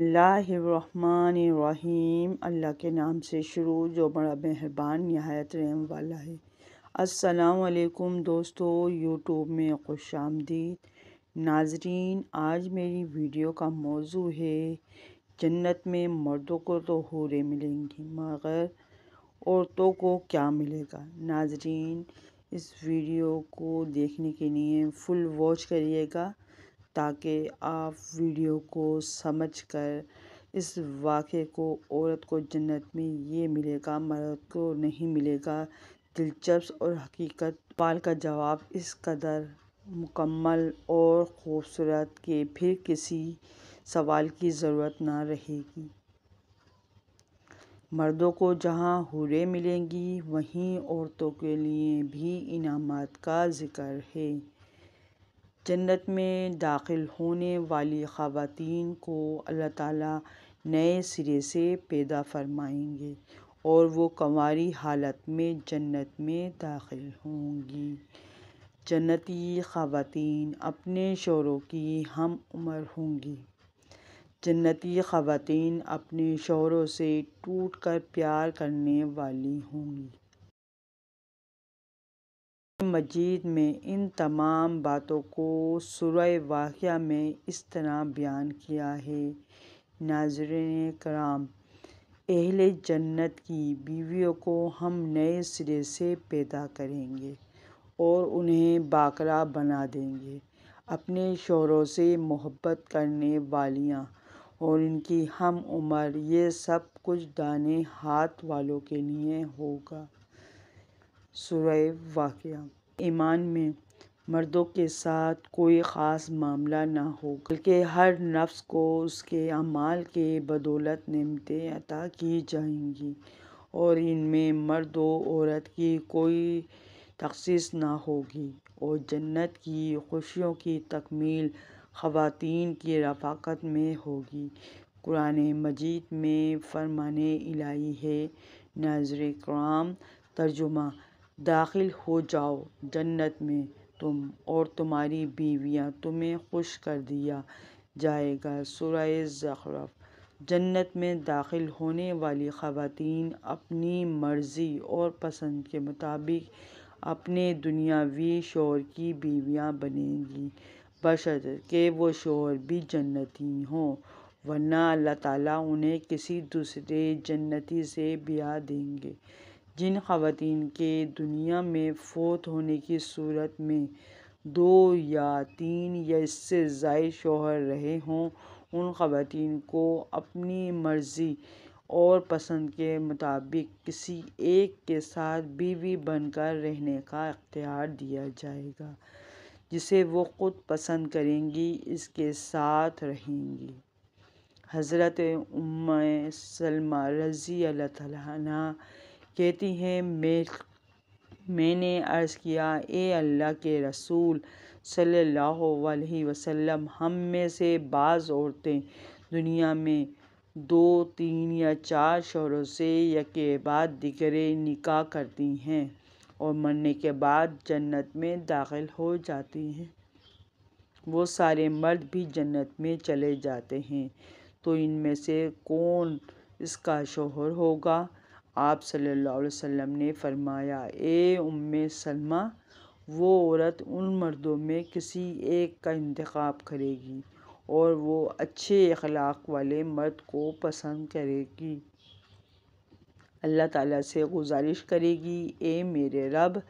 रहीम अल्लाह के नाम से शुरू जो बड़ा मेहरबान नहायत रहम वाला है असलकुम दोस्तों यूट्यूब में खुश आमदीद नाजरीन आज मेरी वीडियो का मौजू है जन्नत में मर्दों को तो हूरे मिलेंगी मगर औरतों को क्या मिलेगा नाजरीन इस वीडियो को देखने के लिए फुल वॉच करिएगा ताकि आप वीडियो को समझ कर इस वाक़े को औरत को जन्नत में ये मिलेगा मर्द को नहीं मिलेगा दिलचस्प और हकीकत पाल का जवाब इस कदर मुकम्मल और ख़ूबसूरत के फिर किसी सवाल की ज़रूरत ना रहेगी मर्दों को जहां हुरें मिलेंगी वहीं औरतों के लिए भी इनामात का ज़िक्र है जन्नत में दाखिल होने वाली ख़वातीन को अल्लाह ताला नए सिरे से पैदा फ़रमाएँगे और वो कंवारी हालत में जन्नत में दाखिल होंगी जन्नती ख़वातीन अपने शोरों की हम उम्र होंगी जन्नती ख़वातीन अपने शोरों से टूट कर प्यार करने वाली होंगी मजीद में इन तमाम बातों को सूरह वाक़ में इस तरह बयान किया है नाजरन कराम अहल जन्नत की बीवियों को हम नए सिरे से पैदा करेंगे और उन्हें बाकरा बना देंगे अपने शोरों से मोहब्बत करने वालियाँ और इनकी हम उम्र ये सब कुछ दाने हाथ वालों के लिए होगा सुरय वाक़ ईमान में मर्दों के साथ कोई ख़ास मामला ना हो बल्कि हर नफ्स को उसके अमाल के बदौलत नमतें अता की जाएंगी और इनमें मर्द औरत की कोई तखसीस ना होगी और जन्नत की खुशियों की तकमील ख़वातीन की रफ़ाक़त में होगी कुरान मजीद में फरमाने इलाही है नाजर कराम तर्जुमा दाखिल हो जाओ जन्नत में तुम और तुम्हारी बीवियां तुम्हें खुश कर दिया जाएगा सराय ज़खरफ़ जन्नत में दाखिल होने वाली ख़वातीन अपनी मर्ज़ी और पसंद के मुताबिक अपने दुनियावी शोर की बीवियां बनेंगी बशर के वो शोर भी जन्नती हों वरना अल्लाह ताला उन्हें किसी दूसरे जन्नती से ब्याह देंगे जिन ख़वातीन के दुनिया में फ़ोत होने की सूरत में दो या तीन या इससे जायद शोहर रहे हों उन खातन को अपनी मर्ज़ी और पसंद के मुताबिक किसी एक के साथ बीवी बनकर रहने का इख्तियार दिया जाएगा जिसे वो ख़ुद पसंद करेंगी इसके साथ रहेंगी हज़रत उम सलमा रज़ी अल्लाह कहती हैं मे मैंने अर्ज़ किया ए अल्लाह के रसूल सल्लल्लाहु अलैहि वसल्लम हम में से बाज़ औरतें दुनिया में दो तीन या चार शोरों से या के बाद दिगरे निकाह करती हैं और मरने के बाद जन्नत में दाखिल हो जाती हैं वो सारे मर्द भी जन्नत में चले जाते हैं तो इनमें से कौन इसका शोहर होगा आप सल्लल्लाहु अलैहि वसल्लम ने फरमाया ए उम्म सलमा वो औरत उन मर्दों में किसी एक का इंतखब करेगी और वो अच्छे अखलाक वाले मर्द को पसंद करेगी अल्लाह ताला से गुजारिश करेगी ए मेरे रब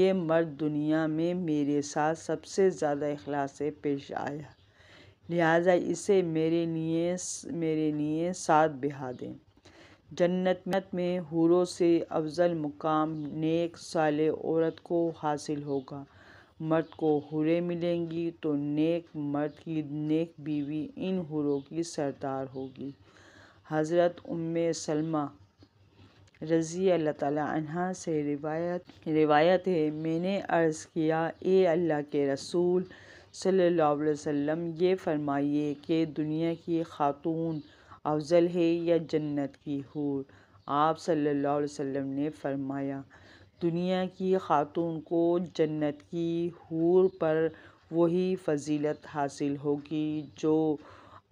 ये मर्द दुनिया में मेरे साथ सबसे ज़्यादा अखलास से पेश आया लिहाजा इसे मेरे लिए मेरे लिए साथ बिहा दें जन्नत में हूरों से अफजल मुकाम नेक साले औरत को हासिल होगा मर्द को हुरें मिलेंगी तो नेक मर्द की नेक बीवी इन हुरों की सरदार होगी हज़रत उम सलमा रज़ी अल्लाह तला से रिवायत रिवायत है मैंने अर्ज़ किया ए अल्लाह के रसूल सल्लल्लाहु अलैहि वसल्लम ये फरमाइए कि दुनिया की खातून अफजल है या जन्नत की हूर आप सल्लल्लाहु अलैहि वसल्लम ने फरमाया दुनिया की खातून को जन्नत की हूर पर वही फजीलत हासिल होगी जो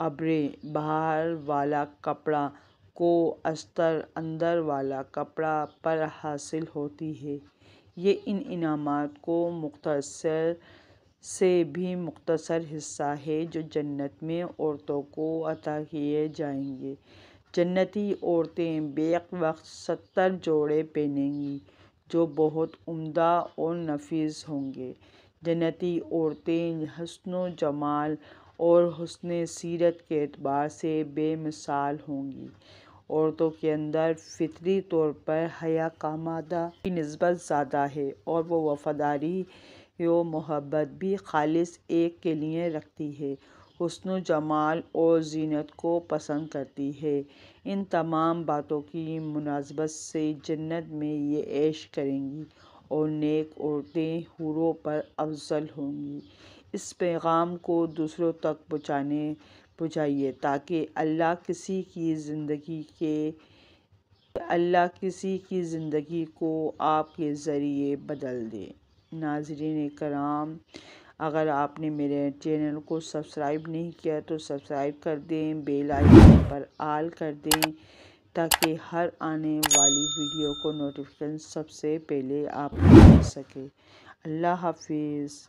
अबरे बाहर वाला कपड़ा को अस्तर अंदर वाला कपड़ा पर हासिल होती है ये इन इनामात को मुख्तर से भी मुख्तसर हिस्सा है जो जन्नत में औरतों को अता किए जाएंगे जन्नती औरतें बेक वक्त सत्तर जोड़े पहनेंगी जो बहुत उम्दा और नफीस होंगे जन्नती औरतें हसन व जमाल और हसन सीरत के अतबार से बेमिसाल होंगी औरतों के अंदर फितरी तौर पर हया का मादा की नस्बत ज़्यादा है और वो वफादारी यो मोहब्बत भी खालिस एक के लिए रखती है हसन जमाल और जीनत को पसंद करती है इन तमाम बातों की मुनासबत से जन्नत में ये ऐश करेंगी और नेक औरतें हूरों पर अफजल होंगी इस पैगाम को दूसरों तक पहुँचाने पहुँचाइए ताकि अल्लाह किसी की ज़िंदगी के अल्लाह किसी की ज़िंदगी को आपके ज़रिए बदल दे नाजरीन कराम अगर आपने मेरे चैनल को सब्सक्राइब नहीं किया तो सब्सक्राइब कर दें बेल आइकन पर आल कर दें ताकि हर आने वाली वीडियो को नोटिफिकेशन सबसे पहले आप मिल सके अल्लाह हाफिज़